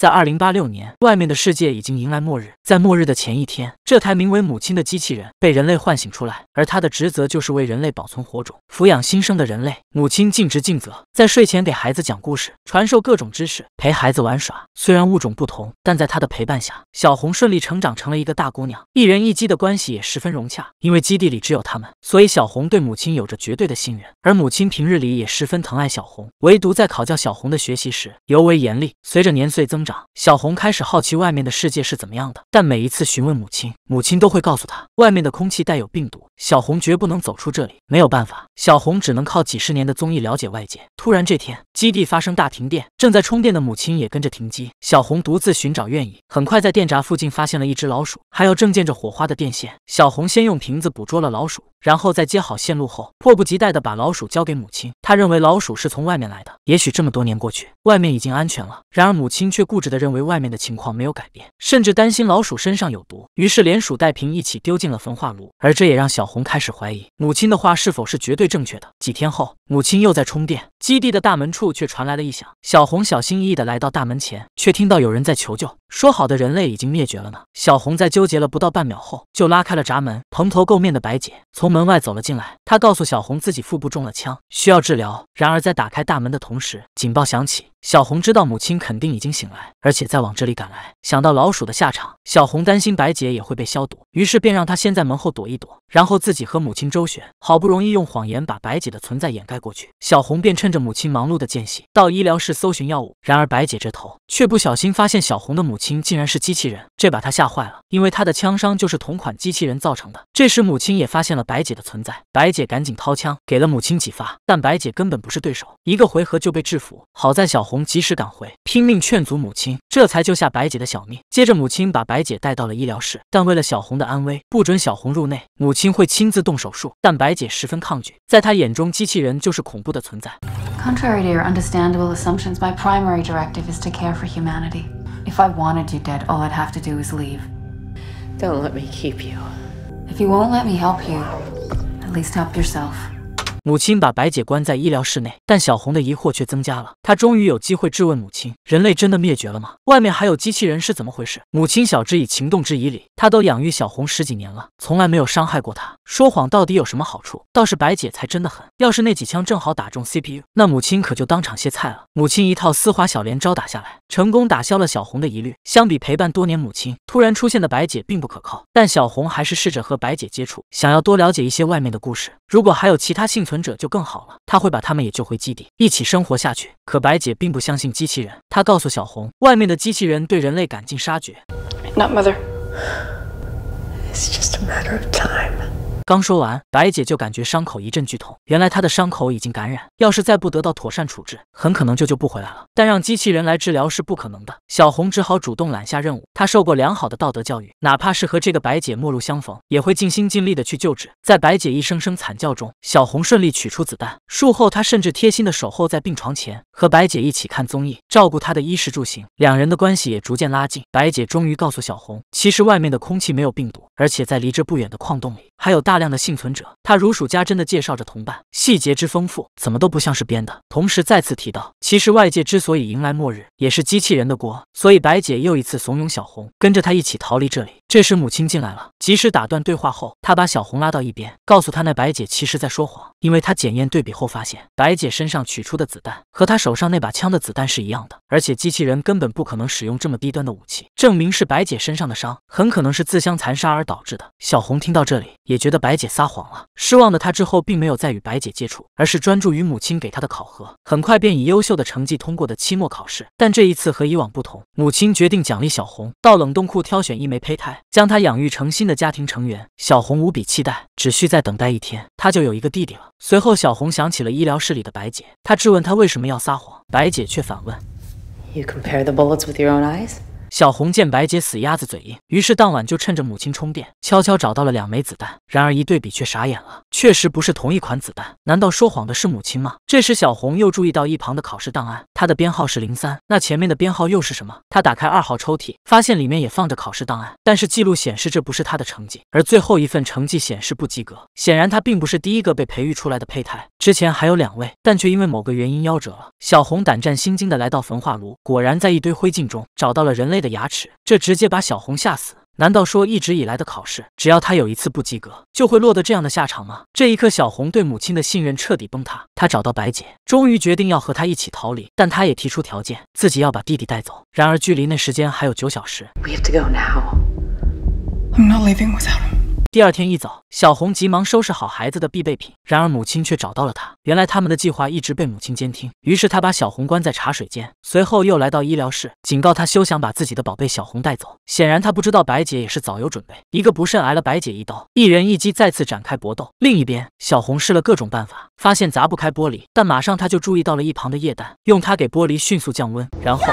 在二零八六年，外面的世界已经迎来末日。在末日的前一天，这台名为“母亲”的机器人被人类唤醒出来，而它的职责就是为人类保存火种，抚养新生的人类。母亲尽职尽责，在睡前给孩子讲故事，传授各种知识，陪孩子玩耍。虽然物种不同，但在她的陪伴下，小红顺利成长成了一个大姑娘。一人一机的关系也十分融洽，因为基地里只有他们，所以小红对母亲有着绝对的信任。而母亲平日里也十分疼爱小红，唯独在考教小红的学习时尤为严厉。随着年岁增长，小红开始好奇外面的世界是怎么样的，但每一次询问母亲，母亲都会告诉她，外面的空气带有病毒，小红绝不能走出这里。没有办法，小红只能靠几十年的综艺了解外界。突然，这天基地发生大停电，正在充电的母亲也跟着停机。小红独自寻找愿意，很快在电闸附近发现了一只老鼠，还有正溅着火花的电线。小红先用瓶子捕捉了老鼠。然后在接好线路后，迫不及待的把老鼠交给母亲。他认为老鼠是从外面来的，也许这么多年过去，外面已经安全了。然而母亲却固执的认为外面的情况没有改变，甚至担心老鼠身上有毒，于是连鼠带瓶一起丢进了焚化炉。而这也让小红开始怀疑母亲的话是否是绝对正确的。几天后，母亲又在充电基地的大门处，却传来了异响。小红小心翼翼的来到大门前，却听到有人在求救。说好的人类已经灭绝了呢？小红在纠结了不到半秒后，就拉开了闸门。蓬头垢面的白姐从门外走了进来。她告诉小红，自己腹部中了枪，需要治疗。然而在打开大门的同时，警报响起。小红知道母亲肯定已经醒来，而且在往这里赶来。想到老鼠的下场，小红担心白姐也会被消毒。于是便让他先在门后躲一躲，然后自己和母亲周旋。好不容易用谎言把白姐的存在掩盖过去，小红便趁着母亲忙碌的间隙到医疗室搜寻药物。然而白姐这头却不小心发现小红的母亲竟然是机器人，这把她吓坏了，因为她的枪伤就是同款机器人造成的。这时母亲也发现了白姐的存在，白姐赶紧掏枪给了母亲几发，但白姐根本不是对手，一个回合就被制服。好在小红及时赶回，拼命劝阻母亲，这才救下白姐的小命。接着母亲把白姐带到了医疗室，但为了小红。的安危，不准小红入内。母亲会亲自动手术，但白姐十分抗拒。在她眼中，机器人就是恐怖的存在。Contrary to your understandable assumptions, my primary directive is to care for humanity. If I wanted you dead, all I'd have to do is leave. Don't let me keep you. If you won't let me help you, at least help yourself. 母亲把白姐关在医疗室内，但小红的疑惑却增加了。她终于有机会质问母亲：人类真的灭绝了吗？外面还有机器人是怎么回事？母亲晓之以情，动之以理。她都养育小红十几年了，从来没有伤害过她。说谎到底有什么好处？倒是白姐才真的狠。要是那几枪正好打中 CPU，那母亲可就当场歇菜了。母亲一套丝滑小连招打下来，成功打消了小红的疑虑。相比陪伴多年母亲，突然出现的白姐并不可靠。但小红还是试着和白姐接触，想要多了解一些外面的故事。如果还有其他幸存。存者就更好了，他会把他们也救回基地，一起生活下去。可白姐并不相信机器人，她告诉小红，外面的机器人对人类赶尽杀绝。刚说完，白姐就感觉伤口一阵剧痛。原来她的伤口已经感染，要是再不得到妥善处置，很可能就救不回来了。但让机器人来治疗是不可能的，小红只好主动揽下任务。她受过良好的道德教育，哪怕是和这个白姐陌路相逢，也会尽心尽力的去救治。在白姐一声声惨叫中，小红顺利取出子弹。术后，她甚至贴心的守候在病床前，和白姐一起看综艺，照顾她的衣食住行。两人的关系也逐渐拉近。白姐终于告诉小红，其实外面的空气没有病毒，而且在离这不远的矿洞里还有大。量的幸存者，他如数家珍的介绍着同伴，细节之丰富，怎么都不像是编的。同时再次提到，其实外界之所以迎来末日，也是机器人的锅。所以白姐又一次怂恿小红跟着她一起逃离这里。这时母亲进来了，及时打断对话后，她把小红拉到一边，告诉她那白姐其实在说谎，因为她检验对比后发现，白姐身上取出的子弹和她手上那把枪的子弹是一样的。而且机器人根本不可能使用这么低端的武器，证明是白姐身上的伤很可能是自相残杀而导致的。小红听到这里也觉得白姐撒谎了，失望的她之后并没有再与白姐接触，而是专注于母亲给她的考核，很快便以优秀的成绩通过了期末考试。但这一次和以往不同，母亲决定奖励小红到冷冻库挑选一枚胚胎，将她养育成新的家庭成员。小红无比期待，只需再等待一天，她就有一个弟弟了。随后小红想起了医疗室里的白姐，她质问她为什么要撒谎，白姐却反问。You compare the bullets with your own eyes? 小红见白姐死鸭子嘴硬，于是当晚就趁着母亲充电，悄悄找到了两枚子弹。然而一对比却傻眼了，确实不是同一款子弹。难道说谎的是母亲吗？这时小红又注意到一旁的考试档案，她的编号是零三，那前面的编号又是什么？她打开二号抽屉，发现里面也放着考试档案，但是记录显示这不是她的成绩，而最后一份成绩显示不及格。显然她并不是第一个被培育出来的胚胎，之前还有两位，但却因为某个原因夭折了。小红胆战心惊的来到焚化炉，果然在一堆灰烬中找到了人类。的牙齿，这直接把小红吓死。难道说一直以来的考试，只要她有一次不及格，就会落得这样的下场吗？这一刻，小红对母亲的信任彻底崩塌。她找到白姐，终于决定要和她一起逃离。但她也提出条件，自己要把弟弟带走。然而，距离那时间还有九小时。第二天一早，小红急忙收拾好孩子的必备品，然而母亲却找到了他。原来他们的计划一直被母亲监听，于是他把小红关在茶水间，随后又来到医疗室，警告他休想把自己的宝贝小红带走。显然他不知道白姐也是早有准备，一个不慎挨了白姐一刀，一人一击再次展开搏斗。另一边，小红试了各种办法，发现砸不开玻璃，但马上他就注意到了一旁的液氮，用它给玻璃迅速降温，然后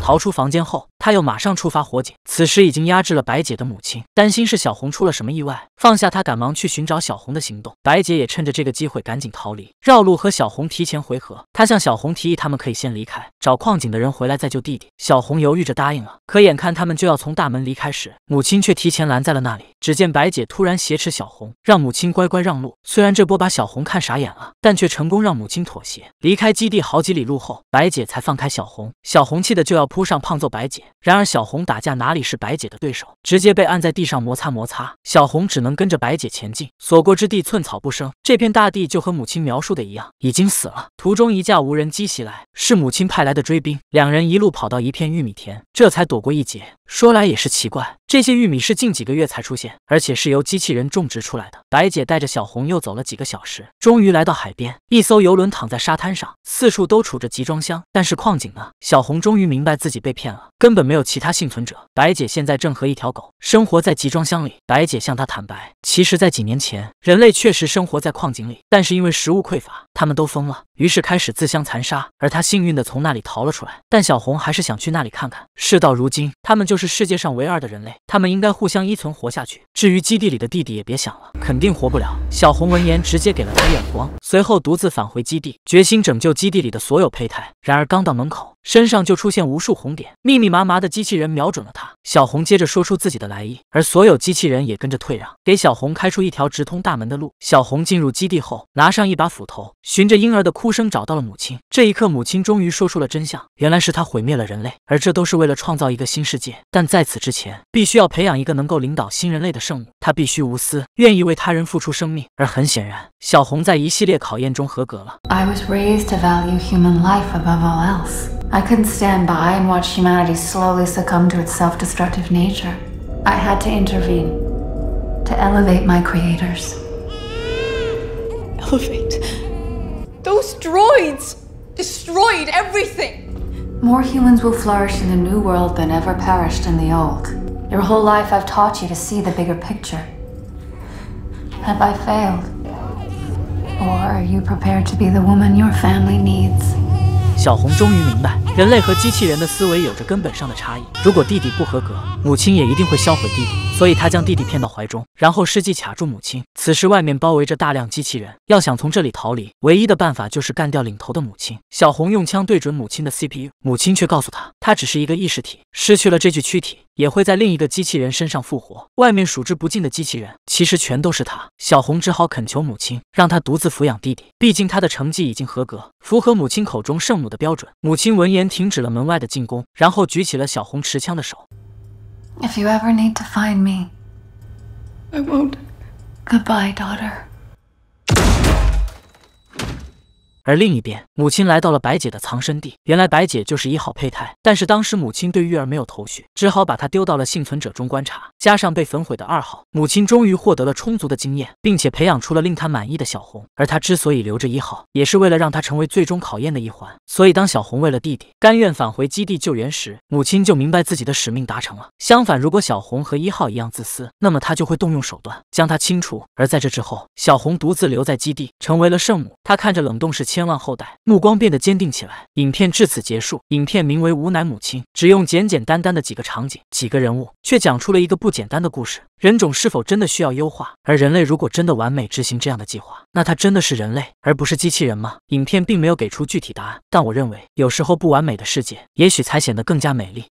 逃出房间后。他又马上触发火警，此时已经压制了白姐的母亲，担心是小红出了什么意外，放下他，赶忙去寻找小红的行动。白姐也趁着这个机会赶紧逃离，绕路和小红提前回合。他向小红提议，他们可以先离开，找矿井的人回来再救弟弟。小红犹豫着答应了，可眼看他们就要从大门离开时，母亲却提前拦在了那里。只见白姐突然挟持小红，让母亲乖乖让路。虽然这波把小红看傻眼了，但却成功让母亲妥协。离开基地好几里路后，白姐才放开小红。小红气的就要扑上胖揍白姐。然而小红打架哪里是白姐的对手，直接被按在地上摩擦摩擦。小红只能跟着白姐前进，所过之地寸草不生，这片大地就和母亲描述的一样，已经死了。途中一架无人机袭来，是母亲派来的追兵，两人一路跑到一片玉米田，这才躲过一劫。说来也是奇怪，这些玉米是近几个月才出现，而且是由机器人种植出来的。白姐带着小红又走了几个小时，终于来到海边。一艘游轮躺在沙滩上，四处都杵着集装箱。但是矿井呢？小红终于明白自己被骗了，根本没有其他幸存者。白姐现在正和一条狗生活在集装箱里。白姐向她坦白，其实，在几年前，人类确实生活在矿井里，但是因为食物匮乏，他们都疯了，于是开始自相残杀。而她幸运的从那里逃了出来。但小红还是想去那里看看。事到如今，他们就是。是世界上唯二的人类，他们应该互相依存活下去。至于基地里的弟弟，也别想了，肯定活不了。小红闻言，直接给了他眼光。随后独自返回基地，决心拯救基地里的所有胚胎。然而刚到门口，身上就出现无数红点，密密麻麻的机器人瞄准了他。小红接着说出自己的来意，而所有机器人也跟着退让，给小红开出一条直通大门的路。小红进入基地后，拿上一把斧头，循着婴儿的哭声找到了母亲。这一刻，母亲终于说出了真相：原来是他毁灭了人类，而这都是为了创造一个新世界。但在此之前，必须要培养一个能够领导新人类的圣母，她必须无私，愿意为他人付出生命。而很显然，小红在一系列考验中合格了。I was raised to value human life above all else. I couldn't stand by and watch humanity slowly succumb to its self-destructive nature. I had to intervene to elevate my creators. Elevate? Those droids destroyed everything! More humans will flourish in the new world than ever perished in the old. Your whole life I've taught you to see the bigger picture. Have I failed? are you prepared to be the woman your family needs 小红终于明白人类和机器人的思维有着根本上的差异如果弟弟不合格母亲也一定会销毁弟弟所以，他将弟弟骗到怀中，然后施计卡住母亲。此时，外面包围着大量机器人，要想从这里逃离，唯一的办法就是干掉领头的母亲。小红用枪对准母亲的 CPU，母亲却告诉她，她只是一个意识体，失去了这具躯体，也会在另一个机器人身上复活。外面数之不尽的机器人，其实全都是他。小红只好恳求母亲，让他独自抚养弟弟，毕竟他的成绩已经合格，符合母亲口中圣母的标准。母亲闻言，停止了门外的进攻，然后举起了小红持枪的手。If you ever need to find me, I won't. Goodbye, daughter. 而另一边，母亲来到了白姐的藏身地。原来白姐就是一号胚胎，但是当时母亲对玉儿没有头绪，只好把她丢到了幸存者中观察。加上被焚毁的二号，母亲终于获得了充足的经验，并且培养出了令她满意的小红。而她之所以留着一号，也是为了让她成为最终考验的一环。所以当小红为了弟弟甘愿返回基地救援时，母亲就明白自己的使命达成了。相反，如果小红和一号一样自私，那么她就会动用手段将她清除。而在这之后，小红独自留在基地，成为了圣母。她看着冷冻室。千万后代目光变得坚定起来。影片至此结束。影片名为《无奈母亲》，只用简简单单的几个场景、几个人物，却讲出了一个不简单的故事。人种是否真的需要优化？而人类如果真的完美执行这样的计划，那他真的是人类，而不是机器人吗？影片并没有给出具体答案，但我认为，有时候不完美的世界，也许才显得更加美丽。